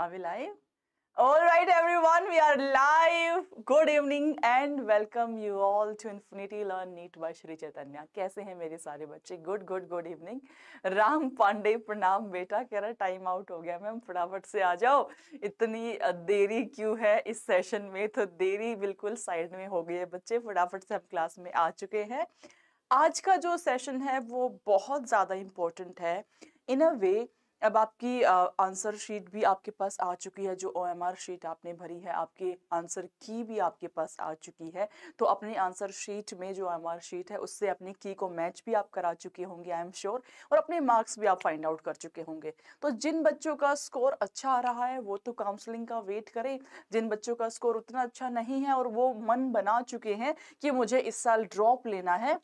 Are we live? All right, everyone, we are live. Good evening and welcome you all to Infinity Learn Neat by Shri Chaitanya. कैसे हैं मेरे सारे बच्चे good good good evening Ram Pandey प्रणाम बेटा कह रहा टाइम आउट हो गया मैम फटाफट से आ जाओ इतनी देरी क्यों है इस सेशन में तो देरी बिल्कुल साइड में हो गई है बच्चे फटाफट से हम क्लास में आ चुके हैं आज का जो सेशन है वो बहुत ज़्यादा इम्पोर्टेंट है इन अ वे अब आपकी आंसर शीट भी आपके पास आ चुकी है जो ओएमआर शीट आपने भरी है आपके आंसर की भी आपके पास आ चुकी है तो अपने आंसर शीट में जो ओएमआर शीट है उससे अपनी की को मैच भी आप करा चुके होंगे आई एम श्योर और अपने मार्क्स भी आप फाइंड आउट कर चुके होंगे तो जिन बच्चों का स्कोर अच्छा आ रहा है वो तो काउंसलिंग का वेट करें जिन बच्चों का स्कोर उतना अच्छा नहीं है और वो मन बना चुके हैं कि मुझे इस साल ड्रॉप लेना है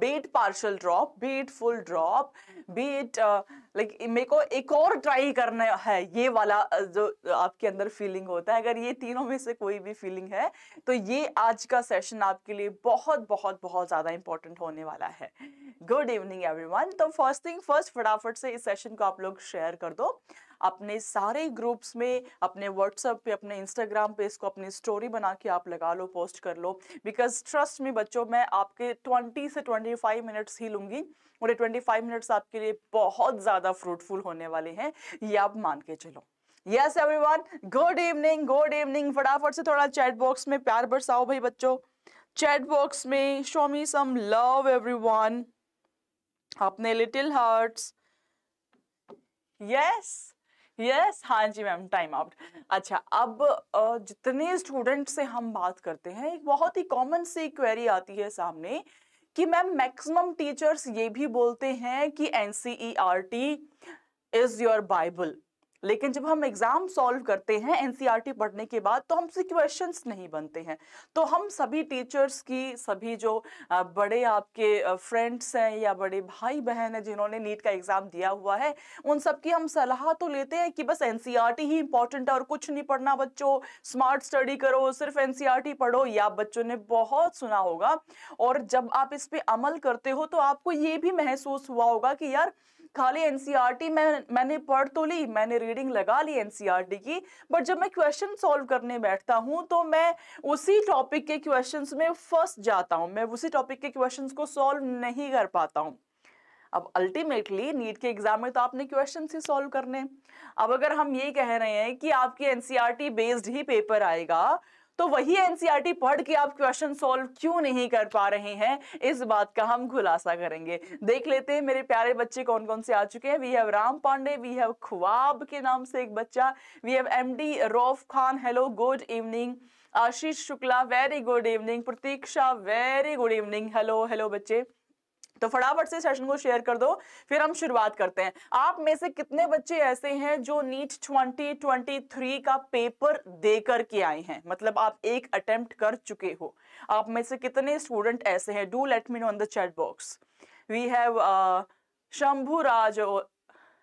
be it partial drop be it full drop be it like मेरे को एक और ट्राई करना है ये वाला uh, जो आपके अंदर फीलिंग होता है अगर ये तीनों में से कोई भी फीलिंग है तो ये आज का सेशन आपके लिए बहुत बहुत बहुत ज़्यादा इंपॉर्टेंट होने वाला है गुड इवनिंग वन तो फर्स्ट थिंग फर्स्ट फटाफट से इस सेशन को आप लोग शेयर कर दो अपने सारे ग्रुप्स में अपने व्हाट्सअप पे अपने इंस्टाग्राम पे इसको अपनी स्टोरी बना के आप लगा लो पोस्ट कर लो बिकॉज ट्रस्ट में बच्चों मैं आपके ट्वेंटी से ट्वेंटी फाइव मिनट्स ही लूँगी और ये ट्वेंटी फाइव मिनट्स आपके लिए बहुत ज़्यादा फ्रूटफुल होने वाले हैं ये आप मान के चलो yes everyone good evening good evening फटाफट से थोड़ा चैट बॉक्स में प्यार बरसाओ भाई बच्चों चैट बॉक्स में show me some love everyone अपने लिटिल हार्ट्स यस यस हाँ जी मैम टाइम आउट अच्छा अब जितने स्टूडेंट से हम बात करते हैं एक बहुत ही कॉमन सी क्वेरी आती है सामने कि मैम मैक्सिमम टीचर्स ये भी बोलते हैं कि N C E R T is your Bible लेकिन जब हम एग्जाम सॉल्व करते हैं एनसीईआरटी पढ़ने के बाद तो हमसे क्वेश्चंस नहीं बनते हैं तो हम सभी टीचर्स की सभी जो बड़े आपके फ्रेंड्स हैं या बड़े भाई बहन हैं जिन्होंने नीट का एग्जाम दिया हुआ है उन सब की हम सलाह तो लेते हैं कि बस एनसीईआरटी ही इंपॉर्टेंट है और कुछ नहीं पढ़ना बच्चों स्मार्ट स्टडी करो सिर्फ एनसीईआरटी पढ़ो या बच्चों ने बहुत सुना होगा और जब आप इस पर अमल करते हो तो आपको ये भी महसूस हुआ होगा कि यार खाली एनसीईआरटी e मैं मैंने पढ़ तो ली मैंने रीडिंग लगा ली एनसीईआरटी e की बट जब मैं क्वेश्चन सॉल्व करने बैठता हूँ तो मैं उसी टॉपिक के क्वेश्चन में फर्स्ट जाता हूँ मैं उसी टॉपिक के क्वेश्चन को सॉल्व नहीं कर पाता हूँ अब अल्टीमेटली नीट के एग्जाम में तो आपने क्वेश्चन ही सॉल्व करने अब अगर हम ये कह रहे हैं कि आपकी एनसीईआरटी बेस्ड ही पेपर आएगा तो वही एनसीईआरटी e पढ़ के आप क्वेश्चन सॉल्व क्यों नहीं कर पा रहे हैं इस बात का हम खुलासा करेंगे देख लेते हैं मेरे प्यारे बच्चे कौन कौन से आ चुके हैं we have Ram Pandey we have ख्वाब के नाम से एक बच्चा we have M D Rauf Khan hello good evening Ashish Shukla very good evening Pratiksha very good evening hello hello बच्चे तो फटाफट से सेशन को शेयर कर दो फिर हम शुरुआत करते हैं आप में से कितने बच्चे ऐसे हैं जो नीट 2023 का पेपर देकर के आए हैं मतलब आप एक अटेम्प्ट कर चुके हो आप में से कितने स्टूडेंट ऐसे हैं do let me know on the chat box we have Shambhu Raj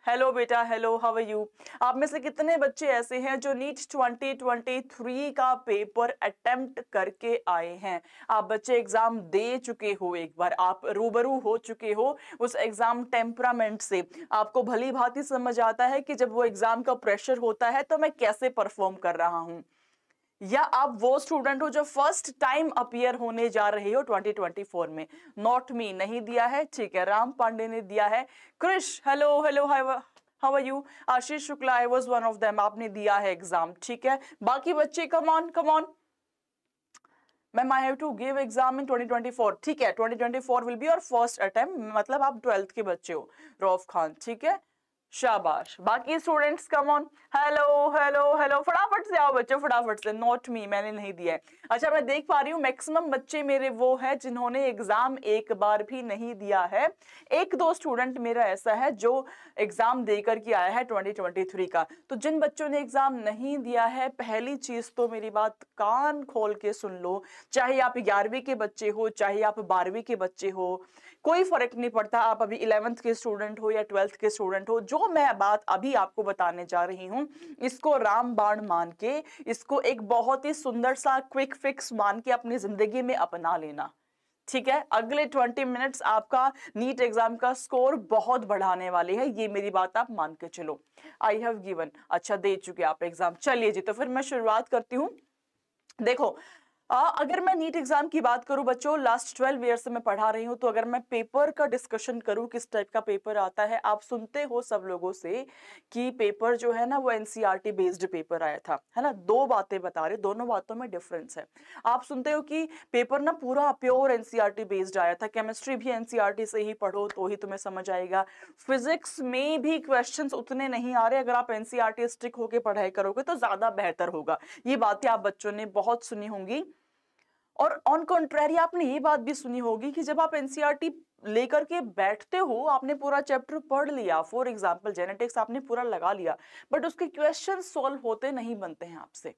hello बेटा हेलो हाउ आर यू आप में से कितने बच्चे ऐसे हैं जो नीट 2023 का पेपर अटेम्प्ट करके आए हैं आप बच्चे एग्जाम दे चुके हो एक बार आप रूबरू हो चुके हो उस एग्जाम टेम्परामेंट से आपको भली भांति समझ आता है कि जब वो एग्जाम का प्रेशर होता है तो मैं कैसे परफॉर्म कर रहा हूँ या आप वो स्टूडेंट हो जो फर्स्ट टाइम अपियर होने जा रहे हो 2024 में नॉट मी नहीं दिया है ठीक है राम पांडे ने दिया है Krish hello hello how are you Ashish Shukla I was one of them आपने दिया है एग्जाम ठीक है बाकी बच्चे come on come on ma'am I have to give exam in 2024 ठीक है 2024 will be your first attempt मतलब आप ट्वेल्थ के बच्चे हो रौफ खान ठीक है शाबाश बाकी students come on hello hello hello फटाफट से आओ बच्चों फटाफट से नॉट मी मैंने नहीं दिया है अच्छा मैं देख पा रही हूँ मैक्सिमम बच्चे मेरे वो है जिन्होंने एग्जाम एक बार भी नहीं दिया है एक दो स्टूडेंट मेरा ऐसा है जो एग्जाम देकर के आया है 2023 का तो जिन बच्चों ने एग्जाम नहीं दिया है पहली चीज तो मेरी बात कान खोल के सुन लो चाहे आप ग्यारहवीं के बच्चे हो चाहे आप बारहवीं के बच्चे हो कोई फर्क नहीं पड़ता आप अभी इलेवंथ के स्टूडेंट हो या ट्वेल्थ के स्टूडेंट हो जो मैं बात अभी आपको बताने जा रही हूँ इसको रामबाण मान के इसको एक बहुत ही सुंदर सा क्विक फिक्स मान के अपनी जिंदगी में अपना लेना ठीक है अगले ट्वेंटी मिनट्स आपका नीट एग्जाम का स्कोर बहुत बढ़ाने वाले है ये मेरी बात आप मान के चलो आई हैव गिवन अच्छा दे चुके आप एग्जाम चलिए जी तो फिर मैं शुरुआत करती हूँ देखो आ, अगर मैं नीट एग्जाम की बात करूं बच्चों लास्ट ट्वेल्व ईयर से मैं पढ़ा रही हूं तो अगर मैं पेपर का डिस्कशन करूं किस टाइप का पेपर आता है आप सुनते हो सब लोगों से कि पेपर जो है ना वो एनसीईआरटी बेस्ड पेपर आया था है ना दो बातें बता रहे दोनों बातों में डिफरेंस है आप सुनते हो कि पेपर ना पूरा प्योर एनसीईआरटी बेस्ड आया था केमिस्ट्री भी एनसीईआरटी e से ही पढ़ो तो ही तुम्हें समझ आएगा फिजिक्स में भी क्वेश्चन उतने नहीं आ रहे अगर आप एनसीईआरटी स्ट्रिक होकर पढ़ाई करोगे तो ज्यादा बेहतर होगा ये बातें आप बच्चों ने बहुत सुनी होंगी और ऑन कॉन्ट्रेरी आपने ये बात भी सुनी होगी कि जब आप एनसीईआरटी e लेकर के बैठते हो आपने पूरा चैप्टर पढ़ लिया फॉर एग्जाम्पल जेनेटिक्स आपने पूरा लगा लिया बट उसके क्वेश्चन सॉल्व होते नहीं बनते हैं आपसे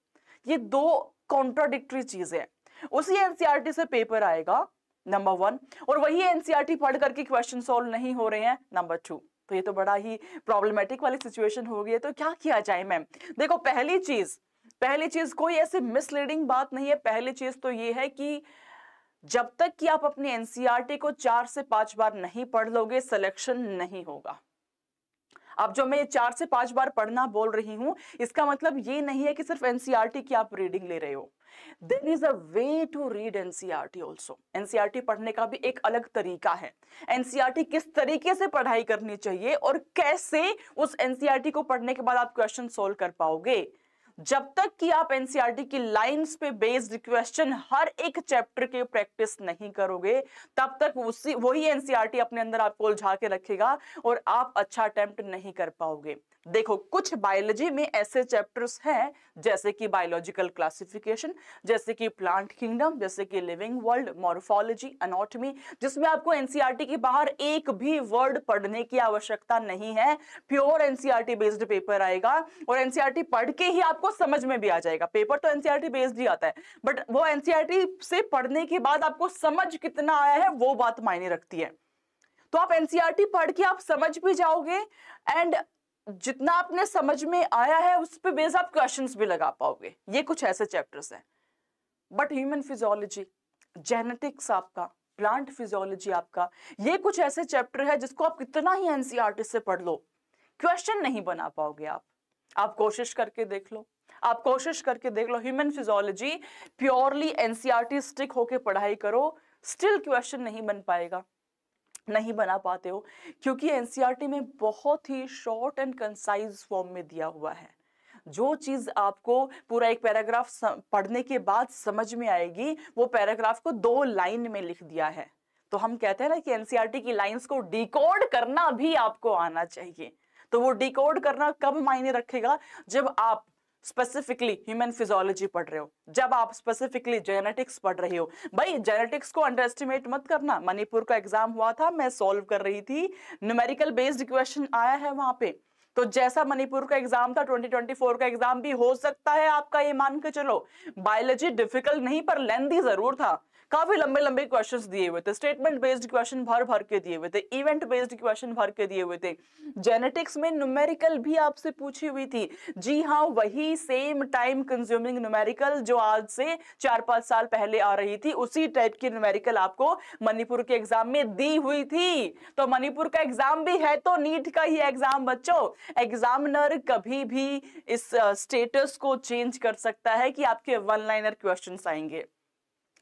ये दो कॉन्ट्राडिक्टरी चीजें है उसी एनसीआरटी e से पेपर आएगा नंबर वन और वही एनसीआरटी e पढ़ करके क्वेश्चन सोल्व नहीं हो रहे हैं नंबर टू तो ये तो बड़ा ही प्रॉब्लमेटिक वाली सिचुएशन हो गई है तो क्या किया जाए मैम देखो पहली चीज पहली चीज कोई ऐसी मिसलीडिंग बात नहीं है पहली चीज तो ये है कि जब तक कि आप अपने एनसीईआरटी e को चार से पांच बार नहीं पढ़ लोगे सिलेक्शन नहीं होगा अब जो मैं चार से पांच बार पढ़ना बोल रही हूं इसका मतलब ये नहीं है कि सिर्फ एनसीईआरटी e की आप रीडिंग ले रहे हो there is a way to read NCERT also NCERT पढ़ने का भी एक अलग तरीका है एनसीईआरटी e किस तरीके से पढ़ाई करनी चाहिए और कैसे उस एनसीईआरटी को पढ़ने के बाद आप क्वेश्चन सोल्व कर पाओगे जब तक कि आप एनसीईआरटी e की लाइंस पे बेस्ड क्वेश्चन हर एक चैप्टर के प्रैक्टिस नहीं करोगे तब तक उसी वही एनसीईआरटी e अपने अंदर आपको उलझा के रखेगा और आप अच्छा अटेम्प्ट नहीं कर पाओगे देखो कुछ बायोलॉजी में ऐसे चैप्टर्स हैं जैसे कि बायोलॉजिकल क्लासिफिकेशन जैसे कि प्लांट किंगडम जैसे कि लिविंग वर्ल्ड मॉर्फोलॉजी अनोटमी जिसमें आपको एनसीईआरटी e के बाहर एक भी वर्ड पढ़ने की आवश्यकता नहीं है प्योर एनसीईआरटी बेस्ड पेपर आएगा और एनसीईआरटी e पढ़ के ही आपको समझ में भी आ जाएगा पेपर तो एनसीईआरटी बेस्ड e ही आता है बट वो एनसीईआरटी से पढ़ने के बाद आपको समझ कितना आया है वो बात मायने रखती है तो आप एनसीईआरटी पढ़ के आप समझ भी जाओगे एंड जितना आपने समझ में आया है उस पर बेस आप क्वेश्चंस भी लगा पाओगे ये कुछ ऐसे चैप्टर्स हैं बट ह्यूमन फिजोलॉजी जेनेटिक्स आपका प्लांट फिजोलॉजी आपका ये कुछ ऐसे चैप्टर है जिसको आप कितना ही एनसीआरटी e से पढ़ लो क्वेश्चन नहीं बना पाओगे आप आप कोशिश करके देख लो आप कोशिश करके देख लो human physiology purely NCERT stick होके पढ़ाई करो स्टिल क्वेश्चन नहीं बन पाएगा नहीं बना पाते हो क्योंकि एन e में बहुत ही शॉर्ट एंड कंसाइज फॉर्म में दिया हुआ है जो चीज़ आपको पूरा एक पैराग्राफ पढ़ने के बाद समझ में आएगी वो पैराग्राफ को दो लाइन में लिख दिया है तो हम कहते हैं ना कि एनसीईआरटी e की लाइंस को डिकोड करना भी आपको आना चाहिए तो वो डिकोड करना कब मायने रखेगा जब आप स्पेसिफिकली ह्यूमन फिजोलॉजी पढ़ रहे हो जब आप स्पेसिफिकली जेनेटिक्स पढ़ रहे हो भाई जेनेटिक्स को अंडर एस्टिमेट मत करना मणिपुर का एग्जाम हुआ था मैं सॉल्व कर रही थी न्यूमेरिकल बेस्ड क्वेश्चन आया है वहां पे तो जैसा मणिपुर का एग्जाम था 2024 का एग्जाम भी हो सकता है आपका ये मान के चलो बायोलॉजी डिफिकल्ट नहीं पर लेंदी जरूर था काफी लंबे लंबे क्वेश्चंस दिए हुए थे स्टेटमेंट बेस्ड क्वेश्चन भर भर के दिए हुए थे इवेंट बेस्ड क्वेश्चन भर के दिए हुए थे जेनेटिक्स में न्यूमेरिकल भी आपसे पूछी हुई थी जी हाँ वही सेम टाइम कंज्यूमिंग न्यूमेरिकल जो आज से चार पांच साल पहले आ रही थी उसी टाइप की न्यूमेरिकल आपको मणिपुर के एग्जाम में दी हुई थी तो मणिपुर का एग्जाम भी है तो नीट का ही एग्जाम बच्चों एग्जामिनर कभी भी इस स्टेटस को चेंज कर सकता है कि आपके वन लाइनर क्वेश्चन आएंगे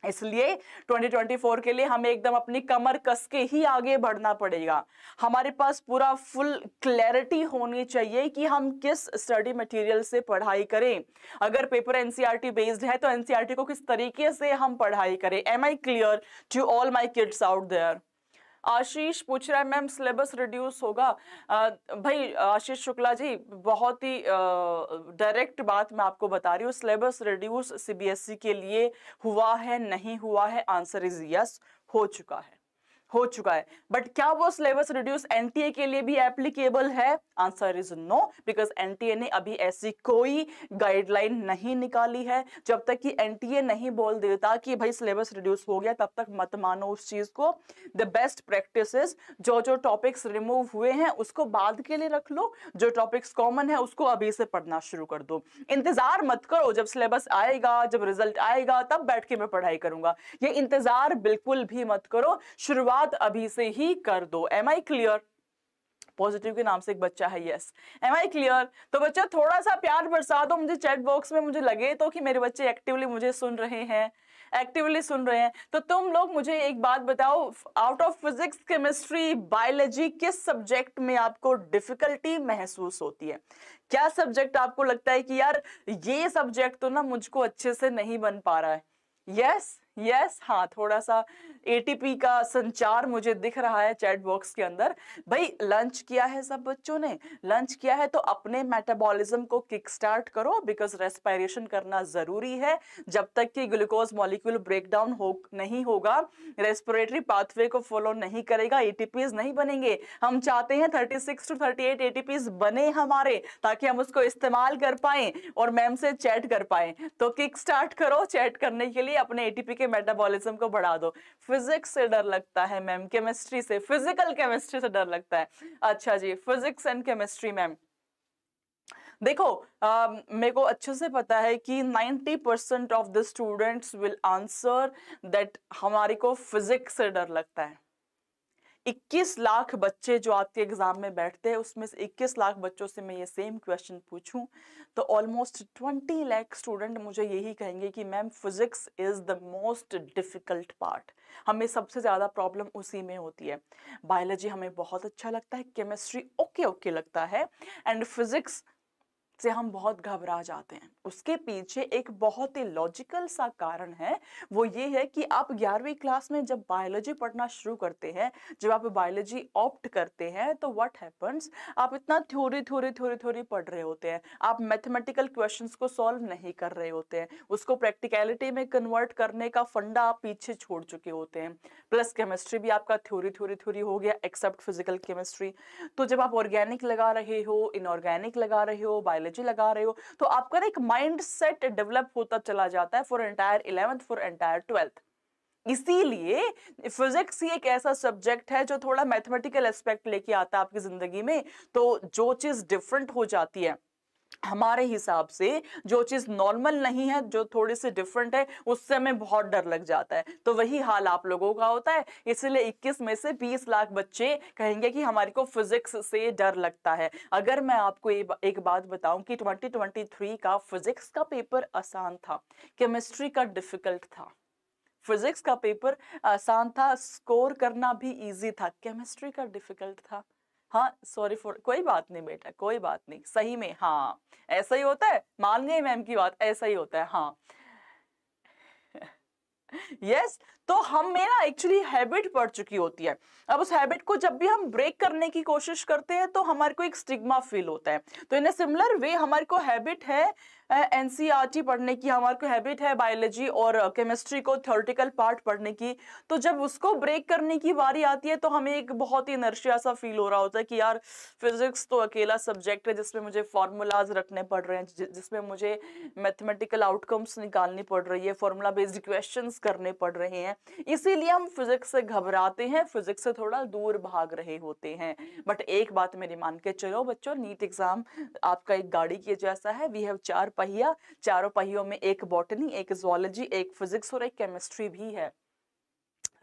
इसलिए 2024 के लिए हमें एकदम अपनी कमर कस के ही आगे बढ़ना पड़ेगा हमारे पास पूरा फुल क्लैरिटी होनी चाहिए कि हम किस स्टडी मटेरियल से पढ़ाई करें अगर पेपर एनसीईआरटी बेस्ड e है तो एनसीईआरटी e को किस तरीके से हम पढ़ाई करें am I clear to all my kids out there Ashish पूछ रहा है मैम सिलेबस रिड्यूस होगा आ, भाई आशीष शुक्ला जी बहुत ही डायरेक्ट बात मैं आपको बता रही हूँ सिलेबस रिड्यूस सीबीएसई के लिए हुआ है नहीं हुआ है आंसर इज यस हो चुका है हो चुका है बट क्या वो सिलेबस रिड्यूस एनटीए के लिए भी एप्लीकेबल है answer is no because NTA ने अभी ऐसी कोई गाइडलाइन नहीं निकाली है जब तक कि एनटीए नहीं बोल देता कि भाई सिलेबस रिड्यूस हो गया तब तक मत मानो उस चीज को द बेस्ट प्रैक्टिस जो जो टॉपिक्स रिमूव हुए हैं उसको बाद के लिए रख लो जो टॉपिक्स कॉमन है उसको अभी से पढ़ना शुरू कर दो इंतजार मत करो जब सिलेबस आएगा जब रिजल्ट आएगा तब बैठ के मैं पढ़ाई करूंगा ये इंतजार बिल्कुल भी मत करो शुरुआत अभी से ही कर दो एम आई क्लियर पॉजिटिव के नाम से एक बच्चा है यस एम आई क्लियर तो बच्चा थोड़ा सा प्यार बरसा दो मुझे चैट बॉक्स में मुझे लगे तो कि मेरे बच्चे एक्टिवली मुझे सुन रहे हैं एक्टिवली सुन रहे हैं तो तुम लोग मुझे एक बात बताओ out of physics chemistry biology किस सब्जेक्ट में आपको डिफिकल्टी महसूस होती है क्या सब्जेक्ट आपको लगता है कि यार ये सब्जेक्ट तो ना मुझको अच्छे से नहीं बन पा रहा है यस yes? यस हाँ थोड़ा सा एटीपी का संचार मुझे दिख रहा है चैट बॉक्स के अंदर भाई लंच किया है सब बच्चों ने लंच किया है तो अपने मेटाबॉलिज्म को किक स्टार्ट करो बिकॉज रेस्पायरेशन करना जरूरी है जब तक कि ग्लूकोज मॉलिक्यूल ब्रेकडाउन हो नहीं होगा रेस्पिरेटरी पाथवे को फॉलो नहीं करेगा एटीपीज नहीं बनेंगे हम चाहते हैं thirty six to thirty eight ATPs बने हमारे ताकि हम उसको इस्तेमाल कर पाए और मैम से चैट कर पाए तो किक स्टार्ट करो चैट करने के लिए अपने एटीपी के के मेटाबॉलिज्म को बढ़ा दो फिजिक्स से डर लगता है मैम केमिस्ट्री से फिजिकल केमिस्ट्री से डर लगता है अच्छा जी फिजिक्स एंड केमिस्ट्री मैम देखो मेरे को अच्छे से पता है कि 90 percent of the students will answer that हमारे को फिजिक्स से डर लगता है 21 लाख बच्चे जो आपके एग्ज़ाम में बैठते हैं उसमें से 21 लाख बच्चों से मैं ये सेम क्वेश्चन पूछूं तो ऑलमोस्ट 20 लाख स्टूडेंट मुझे यही कहेंगे कि ma'am physics is the most difficult part हमें सबसे ज़्यादा प्रॉब्लम उसी में होती है बायोलॉजी हमें बहुत अच्छा लगता है केमिस्ट्री ओके ओके लगता है एंड फिज़िक्स से हम बहुत घबरा जाते हैं उसके पीछे एक बहुत ही लॉजिकल सा कारण है वो ये है कि आप ग्यारहवीं क्लास में जब बायोलॉजी पढ़ना शुरू करते हैं जब आप बायोलॉजी ऑप्ट करते हैं तो व्हाट हैपन्स आप इतना थ्योरी थ्योरी थ्योरी थ्योरी पढ़ रहे होते हैं आप मैथमेटिकल क्वेश्चंस को सॉल्व नहीं कर रहे होते हैं उसको प्रैक्टिकलिटी में कन्वर्ट करने का फंडा आप पीछे छोड़ चुके होते हैं प्लस केमिस्ट्री भी आपका थ्योरी थ्योरी थ्योरी हो गया एक्सेप्ट फिजिकल केमिस्ट्री तो जब आप ऑर्गेनिक लगा रहे हो इनऑर्गेनिक लगा रहे हो बायोलॉजी लगा रहे हो तो आपका ना एक सेट डेवलप होता चला जाता है for entire eleventh for entire twelfth इसीलिए फिजिक्स ही एक ऐसा सब्जेक्ट है जो थोड़ा मैथमेटिकल एस्पेक्ट लेके आता है आपकी जिंदगी में तो जो चीज डिफरेंट हो जाती है हमारे हिसाब से जो चीज़ नॉर्मल नहीं है जो थोड़ी सी डिफरेंट है उससे हमें बहुत डर लग जाता है तो वही हाल आप लोगों का होता है इसलिए 21 में से 20 लाख बच्चे कहेंगे कि हमारे को फिजिक्स से डर लगता है अगर मैं आपको एक बात बताऊं कि 2023 का फिजिक्स का पेपर आसान था केमिस्ट्री का डिफिकल्ट था फिजिक्स का पेपर आसान था स्कोर करना भी ईजी था केमिस्ट्री का डिफिकल्ट था हाँ सॉरी फॉर कोई बात नहीं बेटा कोई बात नहीं सही में हाँ ऐसा ही होता है मान गए मैम की बात ऐसा ही होता है हाँ यस yes, तो हम मेरा एक्चुअली हैबिट पड़ चुकी होती है अब उस हैबिट को जब भी हम ब्रेक करने की कोशिश करते हैं तो हमारे को एक स्टिग्मा फील होता है तो इन सिमिलर वे हमारे को हैबिट है एनसीईआरटी e पढ़ने की हमारे को हैबिट है बायोलॉजी और केमिस्ट्री को थ्योरेटिकल पार्ट पढ़ने की तो जब उसको ब्रेक करने की बारी आती है तो हमें एक बहुत ही नर्शिया सा फील हो रहा होता है कि यार फिजिक्स तो अकेला सब्जेक्ट है जिसमें मुझे फार्मूलाज रखने पड़ रहे हैं जिसमें मुझे मैथमेटिकल आउटकम्स निकालनी पड़ रही है फार्मूला बेस्ड क्वेश्चन करने पड़ रहे हैं इसीलिए हम फिजिक्स से घबराते हैं फिजिक्स से थोड़ा दूर भाग रहे होते हैं बट एक बात मेरी मान के चलो बच्चों नीट एग्जाम आपका एक गाड़ी के जैसा है वी हैव चार पहिया चारों पहियों में एक बॉटनी एक जोलॉजी एक फिजिक्स और एक केमिस्ट्री भी है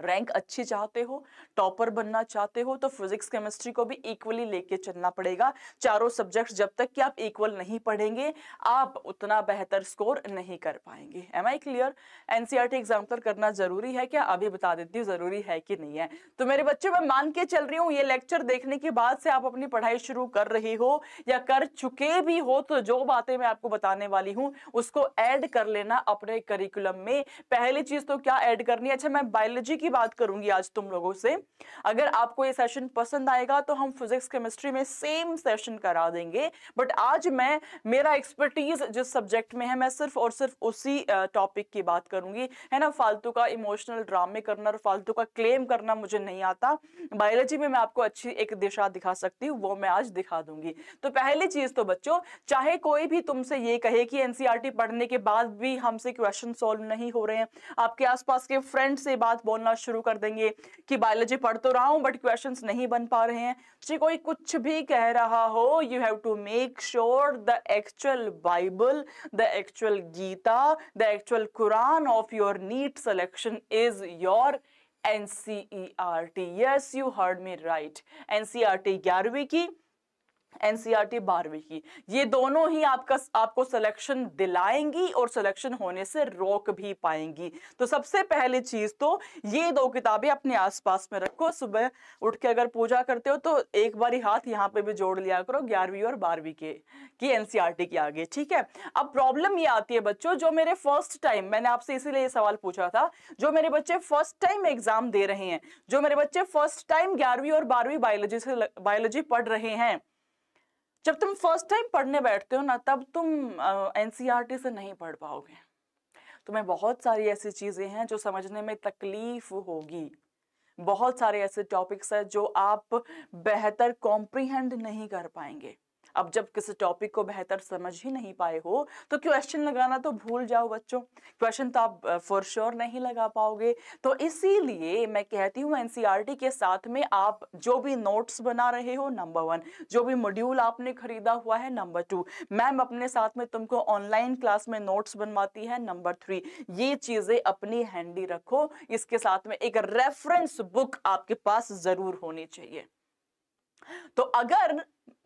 रैंक अच्छी चाहते हो टॉपर बनना चाहते हो तो फिजिक्स केमिस्ट्री को भी इक्वली लेके चलना पड़ेगा चारों सब्जेक्ट जब तक कि आप इक्वल नहीं पढ़ेंगे आप उतना बेहतर स्कोर नहीं कर पाएंगे am I clear NCERT example करना जरूरी है क्या अभी बता देती हूँ जरूरी है कि नहीं है तो मेरे बच्चे मैं मान के चल रही हूँ ये लेक्चर देखने के बाद से आप अपनी पढ़ाई शुरू कर रही हो या कर चुके भी हो तो जो बातें मैं आपको बताने वाली हूँ उसको एड कर लेना अपने करिकुलम में पहली चीज तो क्या एड करनी है अच्छा मैं बायोलॉजी की बात करूंगी आज तुम लोगों से अगर आपको ये सेशन पसंद आएगा तो हम फिजिक्स केमिस्ट्री में सेम सेशन करा देंगे बट आज मैं मेरा एक्सपर्टीज जिस सब्जेक्ट में है मैं सिर्फ और सिर्फ उसी टॉपिक की बात करूंगी है ना फालतू का इमोशनल ड्रामे करना और फालतू का क्लेम करना मुझे नहीं आता बायोलॉजी में मैं आपको अच्छी एक दिशा दिखा सकती हूँ वो मैं आज दिखा दूंगी तो पहली चीज तो बच्चों चाहे कोई भी तुमसे ये कहे कि एनसीआर e पढ़ने के बाद भी हमसे क्वेश्चन सोल्व नहीं हो रहे हैं आपके आसपास के फ्रेंड से बात बोलना करना शुरू कर देंगे कि बायोलॉजी पढ़ तो रहा हूं बट क्वेश्चंस नहीं बन पा रहे हैं जी कोई कुछ भी कह रहा हो you have to make sure the actual Bible the actual Gita the actual Quran of your NEET selection is your NCERT yes you heard me right NCERT ग्यारहवीं की एनसीईआरटी बारहवीं की ये दोनों ही आपका आपको सिलेक्शन दिलाएंगी और सिलेक्शन होने से रोक भी पाएंगी तो सबसे पहली चीज तो ये दो किताबें अपने आसपास में रखो सुबह उठ के अगर पूजा करते हो तो एक बार ही हाथ यहाँ पे भी जोड़ लिया करो ग्यारहवीं और बारहवीं के की एनसीईआरटी के आगे ठीक है अब प्रॉब्लम ये आती है बच्चों जो मेरे फर्स्ट टाइम मैंने आपसे इसीलिए ये सवाल पूछा था जो मेरे बच्चे फर्स्ट टाइम एग्जाम दे रहे हैं जो मेरे बच्चे फर्स्ट टाइम ग्यारहवीं और बारहवीं बायोलॉजी से बायोलॉजी पढ़ रहे हैं जब तुम फर्स्ट टाइम पढ़ने बैठते हो ना तब तुम एन uh, e से नहीं पढ़ पाओगे तुम्हें बहुत सारी ऐसी चीज़ें हैं जो समझने में तकलीफ होगी बहुत सारे ऐसे टॉपिक्स हैं जो आप बेहतर कॉम्प्रीहेंड नहीं कर पाएंगे अब जब किसी टॉपिक को बेहतर समझ ही नहीं पाए हो तो क्वेश्चन लगाना तो भूल जाओ बच्चों क्वेश्चन तो आप फॉर श्योर नहीं लगा पाओगे तो इसीलिए मैं कहती हूँ एनसीईआरटी e के साथ में आप जो भी नोट्स बना रहे हो नंबर वन जो भी मॉड्यूल आपने खरीदा हुआ है नंबर टू मैम अपने साथ में तुमको ऑनलाइन क्लास में नोट्स बनवाती है नंबर थ्री ये चीजें अपनी हैंडी रखो इसके साथ में एक रेफरेंस बुक आपके पास जरूर होनी चाहिए तो अगर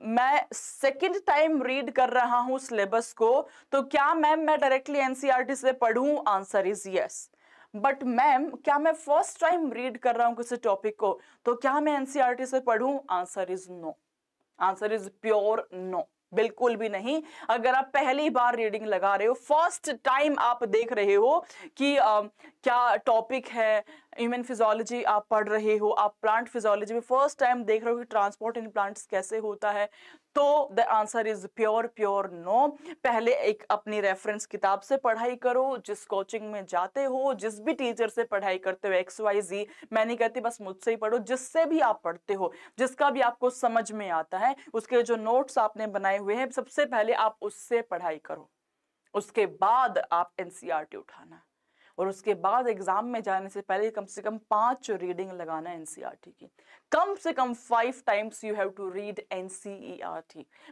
मैं सेकंड टाइम रीड कर रहा हूं सिलेबस को तो क्या मैम मैं डायरेक्टली एनसीईआरटी e से पढ़ूं answer is yes but ma'am क्या मैं फर्स्ट टाइम रीड कर रहा हूं किसी टॉपिक को तो क्या मैं एनसीईआरटी e से पढ़ूं answer is no answer is pure no बिल्कुल भी नहीं अगर आप पहली बार रीडिंग लगा रहे हो फर्स्ट टाइम आप देख रहे हो कि आ, क्या टॉपिक है ह्यूमन फिजोलॉजी आप पढ़ रहे हो आप प्लांट फिजोलॉजी में फर्स्ट टाइम देख रहे हो कि ट्रांसपोर्ट इन प्लांट्स कैसे होता है तो the answer is pure pure no पहले एक अपनी रेफरेंस किताब से पढ़ाई करो जिस कोचिंग में जाते हो जिस भी टीचर से पढ़ाई करते हो एक्स वाई जी मैं नहीं कहती बस मुझसे ही पढ़ो जिससे भी आप पढ़ते हो जिसका भी आपको समझ में आता है उसके जो नोट्स आपने बनाए हुए हैं सबसे पहले आप उससे पढ़ाई करो उसके बाद आप एनसीईआरटी e उठाना और उसके बाद एग्जाम में जाने से पहले कम से कम पांच रीडिंग लगाना एनसीआरटी e की कम से कम five times you have to read N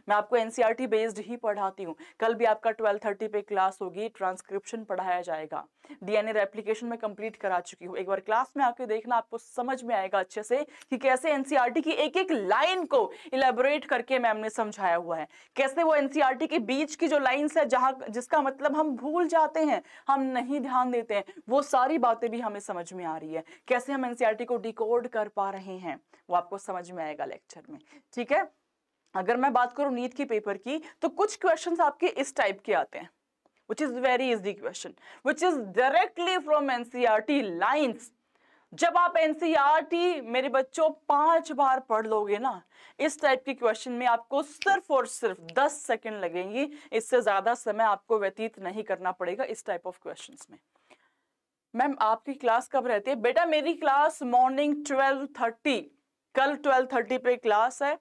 मैं आपको एन बेस्ड e ही पढ़ाती हूँ कल भी आपका ट्वेल्व थर्टी पे क्लास होगी ट्रांसक्रिप्शन पढ़ाया जाएगा डीएनए रेप्लिकेशन में कंप्लीट करा चुकी हूँ एक बार क्लास में आके देखना आपको समझ में आएगा अच्छे से कि कैसे एन e की एक एक लाइन को इलेबोरेट करके मैम ने समझाया हुआ है कैसे वो एन e के बीच की जो लाइन है जहाँ जिसका मतलब हम भूल जाते हैं हम नहीं ध्यान देते हैं वो सारी बातें भी हमें समझ में आ रही है कैसे हम एनसीईआरटी को डिकोड कर पा रहे हैं वो आपको समझ में आएगा लेक्चर में ठीक है अगर मैं बात करूँ नीट के पेपर की तो कुछ क्वेश्चन आपके इस टाइप के आते हैं which is very easy question which is directly from NCERT lines जब आप एनसीआर e मेरे बच्चों पांच बार पढ़ लोगे ना इस टाइप के क्वेश्चन में आपको सिर्फ और सिर्फ दस सेकंड लगेंगे इससे ज्यादा समय आपको व्यतीत नहीं करना पड़ेगा इस टाइप ऑफ क्वेश्चंस में मैम आपकी क्लास कब रहती है बेटा मेरी क्लास मॉर्निंग ट्वेल्व थर्टी कल 12:30 पे क्लास है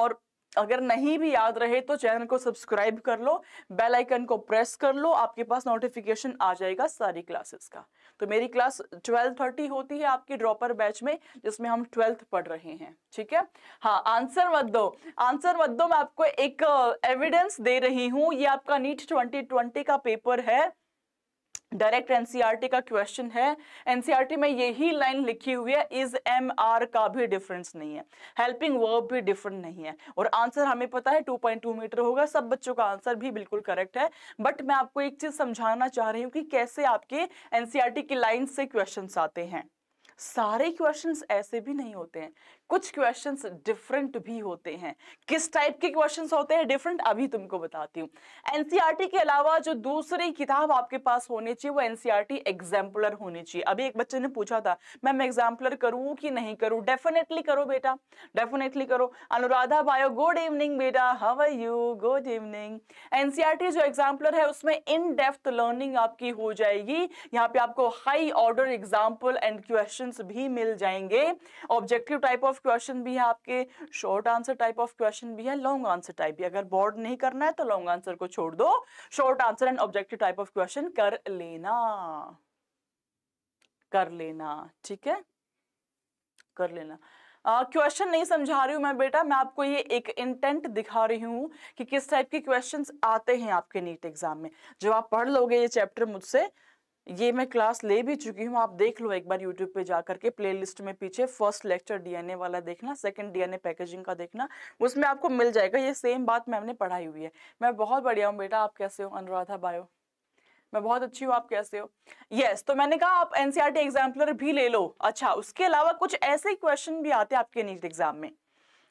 और अगर नहीं भी याद रहे तो चैनल को सब्सक्राइब कर लो बेल आइकन को प्रेस कर लो आपके पास नोटिफिकेशन आ जाएगा सारी क्लासेस का तो मेरी क्लास 12:30 होती है आपकी ड्रॉपर बैच में जिसमें हम ट्वेल्थ पढ़ रहे हैं ठीक है हाँ आंसर मत दो आंसर मत दो मैं आपको एक एविडेंस दे रही हूँ ये आपका नीट 2020 का पेपर है डायरेक्ट एनसीईआरटी का क्वेश्चन है एनसीईआरटी में यही लाइन लिखी हुई है इज एम आर का भी डिफरेंस नहीं है हेल्पिंग वर्ब भी डिफरेंट नहीं है और आंसर हमें पता है 2.2 मीटर होगा सब बच्चों का आंसर भी बिल्कुल करेक्ट है बट मैं आपको एक चीज समझाना चाह रही हूँ कि कैसे आपके एनसीआरटी की लाइन से क्वेश्चन आते हैं सारे क्वेश्चंस ऐसे भी नहीं होते हैं कुछ क्वेश्चंस डिफरेंट भी होते हैं किस टाइप के क्वेश्चंस होते हैं डिफरेंट अभी तुमको बताती हूँ एनसीईआरटी e के अलावा जो दूसरी किताब आपके पास होनी चाहिए वो एनसीईआरटी एग्जाम्पलर e होनी चाहिए अभी एक बच्चे ने पूछा था मैम एग्जाम्पलर करूँ कि नहीं करूँ डेफिनेटली करो बेटा डेफिनेटली करो अनुराधा बायो गुड इवनिंग बेटा have you good evening NCERT जो एग्जाम्पलर है उसमें इन डेप्थ लर्निंग आपकी हो जाएगी यहाँ पे आपको high order example and question भी मिल जाएंगे objective type of of question भी है आपके short answer type of question भी है लॉन्ग आंसर टाइप भी अगर बोर्ड नहीं करना है तो लॉन्ग आंसर को छोड़ दो short answer and objective type of question कर लेना कर लेना ठीक है कर लेना क्वेश्चन uh, नहीं समझा रही हूं मैं बेटा मैं आपको ये एक इंटेंट दिखा रही हूं कि किस टाइप के क्वेश्चंस आते हैं आपके नीट एग्जाम में जब आप पढ़ लोगे ये चैप्टर मुझसे ये मैं क्लास ले भी चुकी हूँ आप देख लो एक बार यूट्यूब पे जा करके प्लेलिस्ट में पीछे फर्स्ट लेक्चर डीएनए वाला देखना सेकंड डीएनए पैकेजिंग का देखना उसमें आपको मिल जाएगा ये सेम बात मैम ने पढ़ाई हुई है मैं बहुत बढ़िया हूँ बेटा आप कैसे हो अनुराधा बायो मैं बहुत अच्छी हूँ आप कैसे हो यस yes, तो मैंने कहा आप एनसीआरटी एग्जाम्पलर e भी ले लो अच्छा उसके अलावा कुछ ऐसे क्वेश्चन भी आते हैं आपके नीट एग्जाम में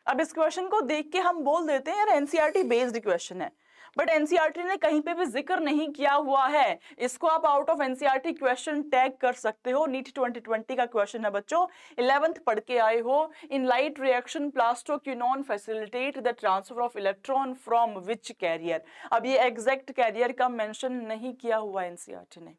अब इस क्वेश्चन को देख के हम बोल देते हैं यार एनसीआरटी बेस्ड क्वेश्चन है बट एनसीईआरटी e ने कहीं पे भी जिक्र नहीं किया हुआ है इसको आप out of NCERT question tag कर सकते हो नीट 2020 का क्वेश्चन है बच्चों इलेवंथ पढ़ के आए हो in light reaction plasto plastoquinone facilitate the transfer of electron from which carrier अब ये एग्जैक्ट कैरियर का मैंशन नहीं किया हुआ एनसीईआरटी e ने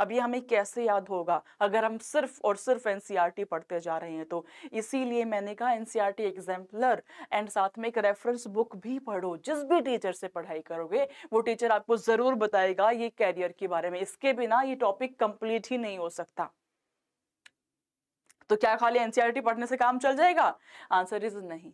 अब ये हमें कैसे याद होगा अगर हम सिर्फ और सिर्फ एनसीईआरटी e पढ़ते जा रहे हैं तो इसीलिए मैंने कहा एनसीईआरटी एग्जाम्पलर एंड साथ में एक रेफरेंस बुक भी पढ़ो जिस भी टीचर से पढ़ाई करोगे वो टीचर आपको ज़रूर बताएगा ये कैरियर के बारे में इसके बिना ये टॉपिक कंप्लीट ही नहीं हो सकता तो क्या खाली एनसीईआरटी e पढ़ने से काम चल जाएगा आंसर इज नहीं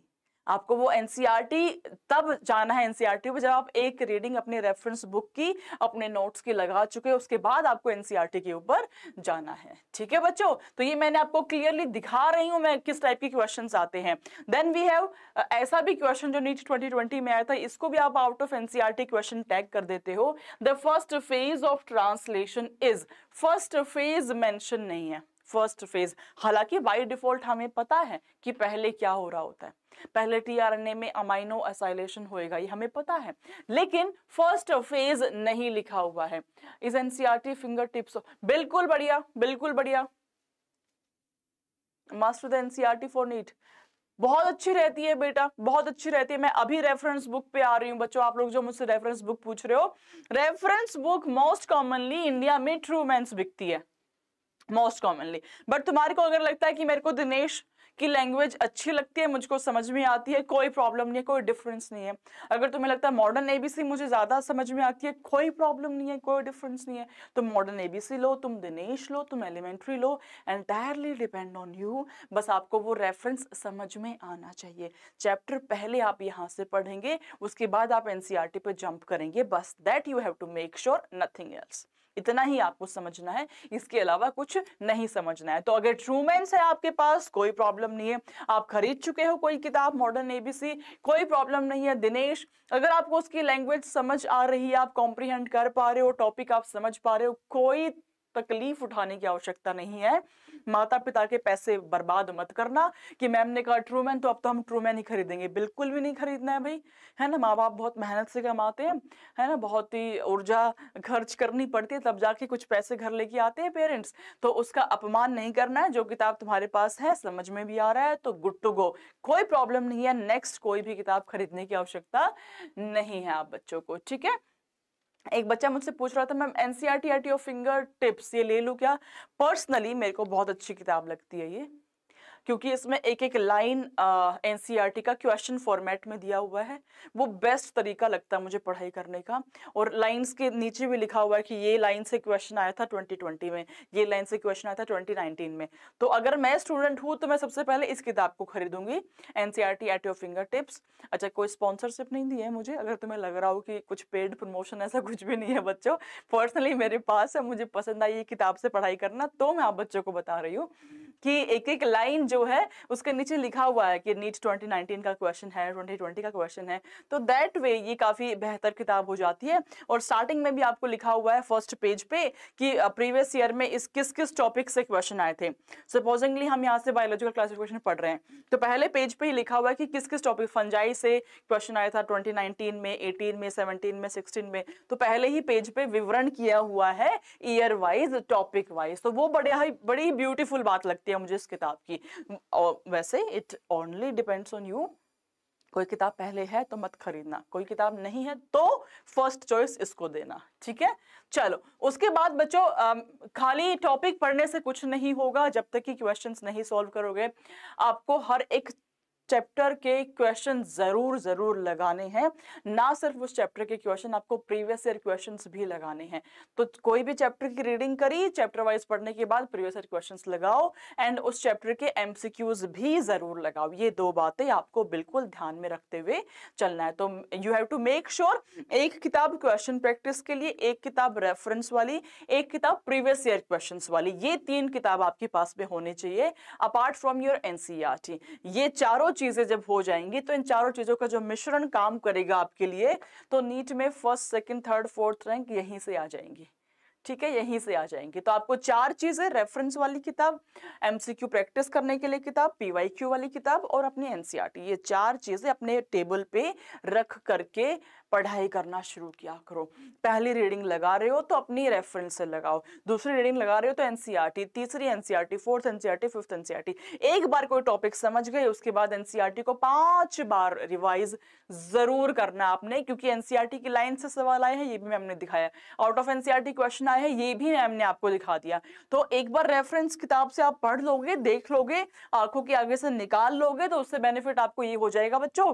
आपको वो एनसीईआरटी e तब जाना है एनसीईआरटी e पे जब आप एक रीडिंग अपने रेफरेंस बुक की अपने नोट्स की लगा चुके उसके बाद आपको एनसीईआरटी e के ऊपर जाना है ठीक है बच्चों तो ये मैंने आपको क्लियरली दिखा रही हूँ मैं किस टाइप के क्वेश्चन आते हैं देन वी हैव ऐसा भी क्वेश्चन जो नीट ट्वेंटी में आया था इसको भी आप out of NCERT question tag कर देते हो the first phase of translation is first phase mention नहीं है फर्स्ट फेज हालांकि बाई डिफॉल्ट हमें पता है कि पहले क्या हो रहा होता है पहले टीआरएनए में अमाइनो असाइलेशन होएगा ये हमें पता है लेकिन फर्स्ट फेज नहीं लिखा हुआ है इज एनसीआरटी फिंगर टिप्स बिल्कुल बढ़िया बिल्कुल बढ़िया master the NCERT for NEET बहुत अच्छी रहती है बेटा बहुत अच्छी रहती है मैं अभी रेफरेंस बुक पे आ रही हूँ बच्चों आप लोग जो मुझसे रेफरेंस बुक पूछ रहे हो reference book most commonly India में ट्रू मेंस बिकती है मोस्ट कॉमनली बट तुम्हारे को अगर लगता है कि मेरे को दिनेश की लैंग्वेज अच्छी लगती है मुझको समझ में आती है कोई प्रॉब्लम नहीं है कोई डिफरेंस नहीं है अगर तुम्हें लगता है मॉडर्न एबीसी मुझे ज़्यादा समझ में आती है कोई प्रॉब्लम नहीं है कोई डिफरेंस नहीं है तुम मॉडर्न एबीसी लो तुम दिनेश लो तुम एलिमेंट्री लो एंटायरली डिपेंड ऑन यू बस आपको वो रेफरेंस समझ में आना चाहिए चैप्टर पहले आप यहाँ से पढ़ेंगे उसके बाद आप एनसीआरटी पर जंप करेंगे बस that you have to make sure nothing else इतना ही आपको समझना है इसके अलावा कुछ नहीं समझना है तो अगर ट्रूमेंस है आपके पास कोई प्रॉब्लम नहीं है आप खरीद चुके हो कोई किताब मॉडर्न एबीसी कोई प्रॉब्लम नहीं है दिनेश अगर आपको उसकी लैंग्वेज समझ आ रही है आप कॉम्प्रीहेंड कर पा रहे हो टॉपिक आप समझ पा रहे हो कोई तकलीफ उठाने की आवश्यकता नहीं है माता पिता के पैसे बर्बाद मत करना कि मैम ने कहा ट्रूमैन तो अब तो हम ट्रूमैन ही खरीदेंगे बिल्कुल भी नहीं खरीदना है भाई है ना माँ बाप बहुत मेहनत से कमाते हैं है ना बहुत ही ऊर्जा खर्च करनी पड़ती है तब जाके कुछ पैसे घर लेके आते हैं पेरेंट्स तो उसका अपमान नहीं करना है जो किताब तुम्हारे पास है समझ में भी आ रहा है तो गुड टू गो कोई प्रॉब्लम नहीं है नेक्स्ट कोई भी किताब खरीदने की आवश्यकता नहीं है आप बच्चों को ठीक है एक बच्चा मुझसे पूछ रहा था ma'am NCERT R T of fingertips ये ले लूँ क्या पर्सनली मेरे को बहुत अच्छी किताब लगती है ये क्योंकि इसमें एक एक लाइन एनसीईआरटी e का क्वेश्चन फॉर्मेट में दिया हुआ है वो बेस्ट तरीका लगता है मुझे पढ़ाई करने का और लाइंस के नीचे भी लिखा हुआ है कि ये लाइन से क्वेश्चन आया था 2020 में ये लाइन से क्वेश्चन आया था 2019 में तो अगर मैं स्टूडेंट हूँ तो मैं सबसे पहले इस किताब को खरीदूंगी NCERT at your finger tips अच्छा कोई स्पॉन्सरशिप नहीं दी है मुझे अगर तुम्हें लग रहा हो कि कुछ पेड प्रमोशन ऐसा कुछ भी नहीं है बच्चों पर्सनली मेरे पास है मुझे पसंद आई ये किताब से पढ़ाई करना तो मैं आप बच्चों को बता रही हूँ कि एक एक लाइन जो है उसके नीचे लिखा हुआ है कि नीट 2019 का क्वेश्चन है 2020 का क्वेश्चन है तो दैट वे ये काफ़ी बेहतर किताब हो जाती है और स्टार्टिंग में भी आपको लिखा हुआ है फर्स्ट पेज पे कि प्रीवियस ईयर में इस किस किस टॉपिक से क्वेश्चन आए थे सपोजिंगली हम यहाँ से बायोलॉजिकल क्लासिफिकेशन पढ़ रहे हैं तो पहले पेज पे ही लिखा हुआ है कि किस किस टॉपिक फंजाई से क्वेश्चन आया था ट्वेंटी में एटीन में सेवनटीन में सिक्सटीन में तो पहले ही पेज पे विवरण किया हुआ है ईयर वाइज टॉपिक वाइज तो वो बड़े बड़ी ब्यूटीफुल बात लगती है मुझे इस किताब की और वैसे it only depends on you कोई किताब पहले है तो मत खरीदना कोई किताब नहीं है तो फर्स्ट चॉइस इसको देना ठीक है चलो उसके बाद बच्चों खाली टॉपिक पढ़ने से कुछ नहीं होगा जब तक कि क्वेश्चंस नहीं सॉल्व करोगे आपको हर एक चैप्टर के क्वेश्चन जरूर जरूर लगाने हैं ना सिर्फ उस चैप्टर के क्वेश्चन आपको प्रीवियस ईयर क्वेश्चंस भी लगाने हैं तो कोई भी चैप्टर की रीडिंग करी चैप्टर वाइज पढ़ने के बाद प्रीवियस ईयर क्वेश्चंस लगाओ एंड उस चैप्टर के एमसीक्यूज भी जरूर लगाओ ये दो बातें आपको बिल्कुल ध्यान में रखते हुए चलना है तो you have to make sure एक किताब क्वेश्चन प्रैक्टिस के लिए एक किताब रेफरेंस वाली एक किताब प्रीवियस ईयर क्वेश्चन वाली ये तीन किताब आपके पास में होनी चाहिए अपार्ट फ्रॉम योर एनसीआर ये चारों चीज़ें जब हो जाएंगी तो इन चारों चीज़ों का जो मिश्रण काम करेगा आपके लिए तो नीट में first second third fourth rank यहीं से आ जाएंगी ठीक है यहीं से आ जाएंगे तो आपको चार चीजें रेफरेंस वाली किताब एमसीक्यू प्रैक्टिस करने के लिए किताब पीवाईक्यू वाली किताब और अपनी एनसीआर e ये चार चीजें अपने टेबल पे रख करके पढ़ाई करना शुरू किया करो पहली रीडिंग लगा रहे हो तो अपनी रेफरेंस से लगाओ दूसरी रीडिंग लगा रहे हो तो एनसीआर e तीसरी NCERT fourth NCERT fifth NCERT एक बार कोई टॉपिक समझ गए उसके बाद एनसीईआरटी e को पांच बार रिवाइज जरूर करना आपने क्योंकि एनसीईआरटी e की लाइन से सवाल आए हैं ये भी मैम ने दिखाया आउट ऑफ एनसीआर क्वेश्चन आए हैं ये भी मैम ने आपको दिखा दिया तो एक बार रेफरेंस किताब से आप पढ़ लोगे देख लोगे आंखों के आगे से निकाल लोगे तो उससे बेनिफिट आपको ये हो जाएगा बच्चों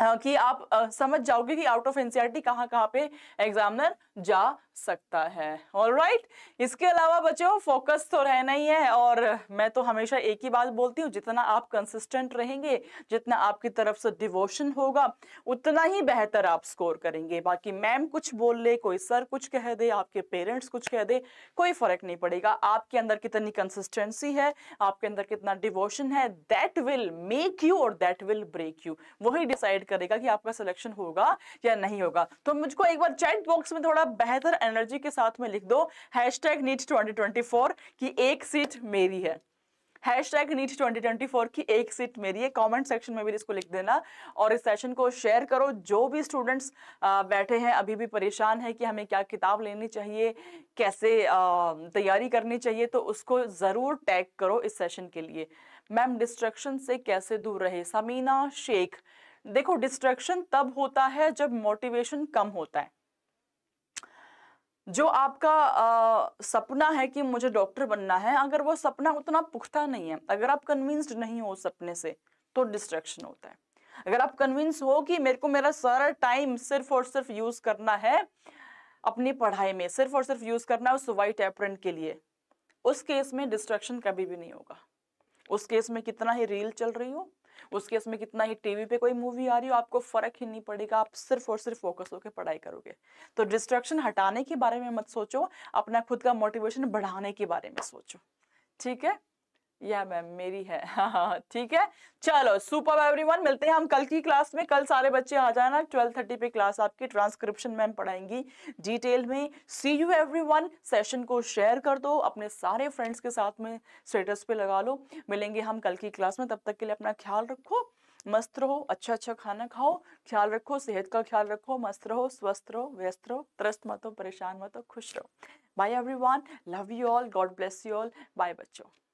कि आप समझ जाओगे कि आउट ऑफ एनसीईआरटी e कहाँ कहाँ पे एग्जामिनर जा सकता है ऑल राइट right? इसके अलावा बच्चों फोकस तो रहना ही है और मैं तो हमेशा एक ही बात बोलती हूँ जितना आप कंसिस्टेंट रहेंगे जितना आपकी तरफ से डिवोशन होगा उतना ही बेहतर आप स्कोर करेंगे बाकी मैम कुछ बोल ले कोई सर कुछ कह दे आपके पेरेंट्स कुछ कह दे कोई फर्क नहीं पड़ेगा आपके अंदर कितनी कंसिस्टेंसी है आपके अंदर कितना डिवोशन है दैट विल मेक यू और दैट विल ब्रेक यू वही डिसाइड करेगा कि आपका सिलेक्शन होगा या नहीं होगा तो मुझको एक बार चैट बॉक्स में थोड़ा आप बेहतर एनर्जी के साथ में लिख दो hashtag NEET twenty twenty four की एक सीट मेरी है hashtag NEET twenty twenty four की एक सीट मेरी है कमेंट सेक्शन में भी इसको लिख देना और इस सेशन को शेयर करो जो भी स्टूडेंट्स बैठे हैं अभी भी परेशान है कि हमें क्या किताब लेनी चाहिए कैसे तैयारी करनी चाहिए तो उसको ज़रूर टैग करो इस सेशन के लिए मैम डिस्ट्रक्शन से कैसे दूर रहे समीना शेख देखो डिस्ट्रक्शन तब होता है जब मोटिवेशन कम होता है जो आपका आ, सपना है कि मुझे डॉक्टर बनना है अगर वो सपना उतना पुख्ता नहीं है अगर आप कन्विंस्ड नहीं हो सपने से तो डिस्ट्रैक्शन होता है अगर आप कन्विंस हो कि मेरे को मेरा सारा टाइम सिर्फ और सिर्फ यूज करना है अपनी पढ़ाई में सिर्फ और सिर्फ यूज करना है उस वाइट एपरेंट के लिए उस केस में डिस्ट्रैक्शन कभी भी नहीं होगा उस केस में कितना ही रील चल रही हो उस केस में कितना ही टीवी पे कोई मूवी आ रही हो आपको फ़र्क ही नहीं पड़ेगा आप सिर्फ और सिर्फ फोकस होकर पढ़ाई करोगे तो डिस्ट्रक्शन हटाने के बारे में मत सोचो अपना खुद का मोटिवेशन बढ़ाने के बारे में सोचो ठीक है या मैम मेरी है हाँ ठीक है चलो सुपर एवरीवन मिलते हैं हम कल की क्लास में कल सारे बच्चे आ जाना ट्वेल्व थर्टी पे क्लास आपकी ट्रांसक्रिप्शन मैम पढ़ाएंगी डिटेल में सी यू एवरीवन सेशन को शेयर कर दो अपने सारे फ्रेंड्स के साथ में स्टेटस पे लगा लो मिलेंगे हम कल की क्लास में तब तक के लिए अपना ख्याल रखो मस्त रहो अच्छा अच्छा खाना खाओ ख्याल रखो सेहत का ख्याल रखो मस्त रहो स्वस्थ रहो व्यस्त रहो त्रस्त मत हो परेशान मत हो खुश रहो bye one love you all God bless you all bye बच्चों